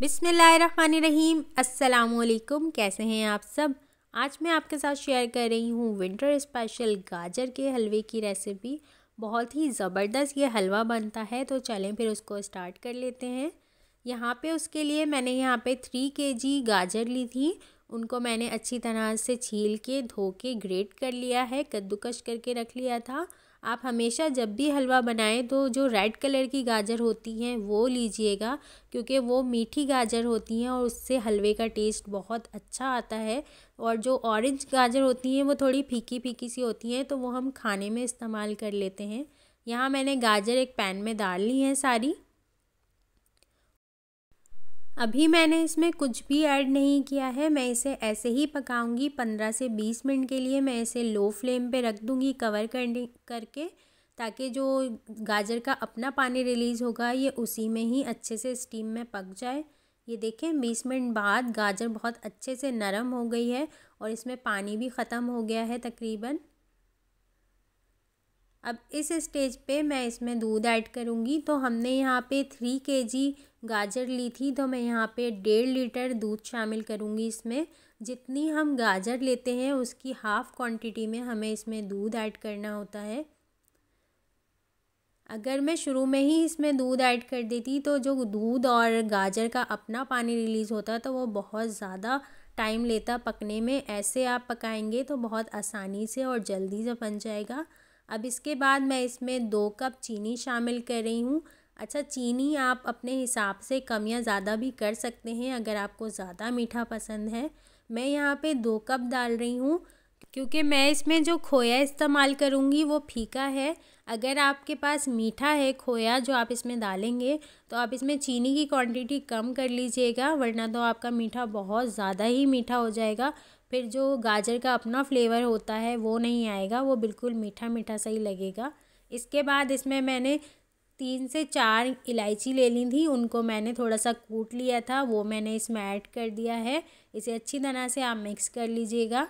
बिसमीम अल्लाम कैसे हैं आप सब आज मैं आपके साथ शेयर कर रही हूँ विंटर स्पेशल गाजर के हलवे की रेसिपी बहुत ही ज़बरदस्त ये हलवा बनता है तो चलें फिर उसको स्टार्ट कर लेते हैं यहाँ पे उसके लिए मैंने यहाँ पे थ्री के जी गाजर ली थी उनको मैंने अच्छी तरह से छील के धो के ग्रेट कर लिया है कद्दूकश करके रख लिया था आप हमेशा जब भी हलवा बनाएं तो जो रेड कलर की गाजर होती हैं वो लीजिएगा क्योंकि वो मीठी गाजर होती हैं और उससे हलवे का टेस्ट बहुत अच्छा आता है और जो ऑरेंज गाजर होती हैं वो थोड़ी फीकी फीकी सी होती हैं तो वो हम खाने में इस्तेमाल कर लेते हैं यहाँ मैंने गाजर एक पैन में डाल ली हैं सारी अभी मैंने इसमें कुछ भी ऐड नहीं किया है मैं इसे ऐसे ही पकाऊंगी पंद्रह से बीस मिनट के लिए मैं इसे लो फ्लेम पे रख दूंगी कवर करने करके ताकि जो गाजर का अपना पानी रिलीज़ होगा ये उसी में ही अच्छे से स्टीम में पक जाए ये देखें बीस मिनट बाद गाजर बहुत अच्छे से नरम हो गई है और इसमें पानी भी ख़त्म हो गया है तकरीबन अब इस स्टेज पे मैं इसमें दूध ऐड करूँगी तो हमने यहाँ पे थ्री के जी गाजर ली थी तो मैं यहाँ पे डेढ़ लीटर दूध शामिल करूँगी इसमें जितनी हम गाजर लेते हैं उसकी हाफ़ क्वांटिटी में हमें इसमें दूध ऐड करना होता है अगर मैं शुरू में ही इसमें दूध ऐड कर देती तो जो दूध और गाजर का अपना पानी रिलीज़ होता तो वो बहुत ज़्यादा टाइम लेता पकने में ऐसे आप पकाएंगे तो बहुत आसानी से और जल्दी से बन जाएगा अब इसके बाद मैं इसमें दो कप चीनी शामिल कर रही हूँ अच्छा चीनी आप अपने हिसाब से कम या ज़्यादा भी कर सकते हैं अगर आपको ज़्यादा मीठा पसंद है मैं यहाँ पे दो कप डाल रही हूँ क्योंकि मैं इसमें जो खोया इस्तेमाल करूँगी वो फीका है अगर आपके पास मीठा है खोया जो आप इसमें डालेंगे तो आप इसमें चीनी की क्वांटिटी कम कर लीजिएगा वरना तो आपका मीठा बहुत ज़्यादा ही मीठा हो जाएगा फिर जो गाजर का अपना फ्लेवर होता है वो नहीं आएगा वो बिल्कुल मीठा मीठा सही लगेगा इसके बाद इसमें मैंने तीन से चार इलायची ले ली थी उनको मैंने थोड़ा सा कूट लिया था वो मैंने इसमें ऐड कर दिया है इसे अच्छी तरह से आप मिक्स कर लीजिएगा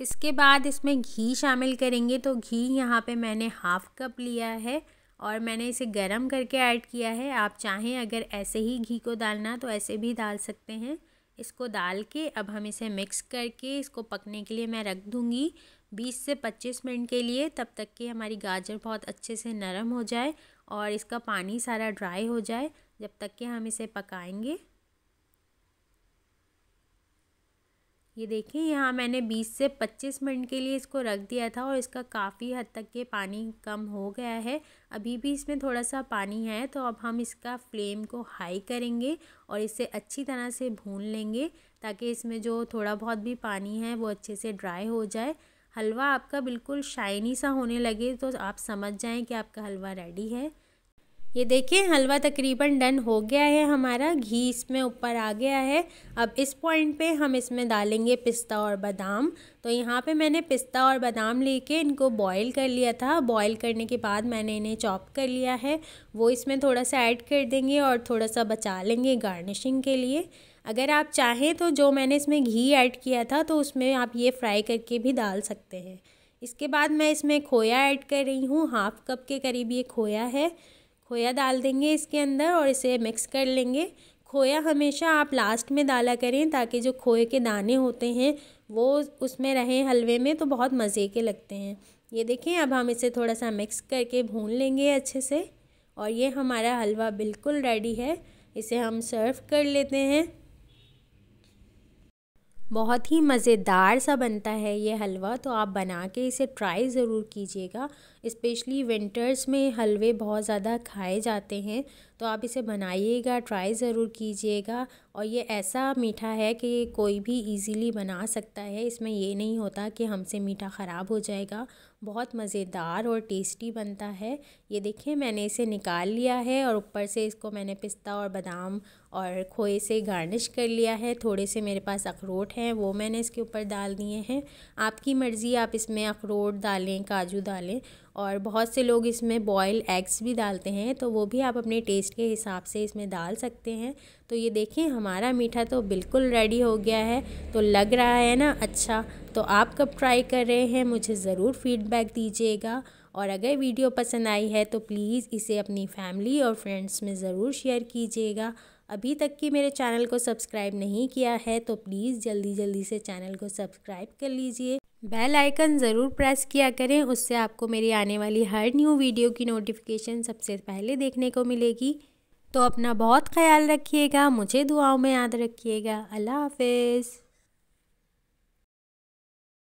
इसके बाद इसमें घी शामिल करेंगे तो घी यहाँ पे मैंने हाफ़ कप लिया है और मैंने इसे गरम करके ऐड किया है आप चाहें अगर ऐसे ही घी को डालना तो ऐसे भी डाल सकते हैं इसको डाल के अब हम इसे मिक्स करके इसको पकने के लिए मैं रख दूँगी बीस से पच्चीस मिनट के लिए तब तक कि हमारी गाजर बहुत अच्छे से नरम हो जाए और इसका पानी सारा ड्राई हो जाए जब तक कि हम इसे पकाएंगे ये देखिए यहाँ मैंने 20 से 25 मिनट के लिए इसको रख दिया था और इसका काफ़ी हद तक ये पानी कम हो गया है अभी भी इसमें थोड़ा सा पानी है तो अब हम इसका फ्लेम को हाई करेंगे और इसे अच्छी तरह से भून लेंगे ताकि इसमें जो थोड़ा बहुत भी पानी है वो अच्छे से ड्राई हो जाए हलवा आपका बिल्कुल शाइनी सा होने लगे तो आप समझ जाएँ कि आपका हलवा रेडी है ये देखिए हलवा तकरीबन डन हो गया है हमारा घी इसमें ऊपर आ गया है अब इस पॉइंट पे हम इसमें डालेंगे पिस्ता और बादाम तो यहाँ पे मैंने पिस्ता और बादाम लेके इनको बॉईल कर लिया था बॉईल करने के बाद मैंने इन्हें चॉप कर लिया है वो इसमें थोड़ा सा ऐड कर देंगे और थोड़ा सा बचा लेंगे गार्निशिंग के लिए अगर आप चाहें तो जो मैंने इसमें घी ऐड किया था तो उसमें आप ये फ्राई करके भी डाल सकते हैं इसके बाद मैं इसमें खोया ऐड कर रही हूँ हाफ़ कप के करीब ये खोया है खोया डाल देंगे इसके अंदर और इसे मिक्स कर लेंगे खोया हमेशा आप लास्ट में डाला करें ताकि जो खोए के दाने होते हैं वो उसमें रहें हलवे में तो बहुत मज़े के लगते हैं ये देखें अब हम इसे थोड़ा सा मिक्स करके भून लेंगे अच्छे से और ये हमारा हलवा बिल्कुल रेडी है इसे हम सर्व कर लेते हैं बहुत ही मज़ेदार सा बनता है ये हलवा तो आप बना के इसे ट्राई ज़रूर कीजिएगा इस्पेशली विंटर्स में हलवे बहुत ज़्यादा खाए जाते हैं तो आप इसे बनाइएगा ट्राई ज़रूर कीजिएगा और ये ऐसा मीठा है कि कोई भी इजीली बना सकता है इसमें ये नहीं होता कि हमसे मीठा ख़राब हो जाएगा बहुत मज़ेदार और टेस्टी बनता है ये देखिए मैंने इसे निकाल लिया है और ऊपर से इसको मैंने पिस्ता और बादाम और खोए से गार्निश कर लिया है थोड़े से मेरे पास अखरोट हैं वो मैंने इसके ऊपर डाल दिए हैं आपकी मर्ज़ी आप इसमें अखरोट डालें काजू डालें और बहुत से लोग इसमें बॉयल एग्स भी डालते हैं तो वो भी आप अपने टेस्ट के हिसाब से इसमें डाल सकते हैं तो ये देखें हमारा मीठा तो बिल्कुल रेडी हो गया है तो लग रहा है ना अच्छा तो आप कब ट्राई कर रहे हैं मुझे ज़रूर फीडबैक दीजिएगा और अगर वीडियो पसंद आई है तो प्लीज़ इसे अपनी फैमिली और फ्रेंड्स में ज़रूर शेयर कीजिएगा अभी तक कि मेरे चैनल को सब्सक्राइब नहीं किया है तो प्लीज़ जल्दी जल्दी से चैनल को सब्सक्राइब कर लीजिए बेल आइकन ज़रूर प्रेस किया करें उससे आपको मेरी आने वाली हर न्यू वीडियो की नोटिफिकेशन सबसे पहले देखने को मिलेगी तो अपना बहुत ख्याल रखिएगा मुझे दुआओं में याद रखिएगा अल्लाह हाफिज़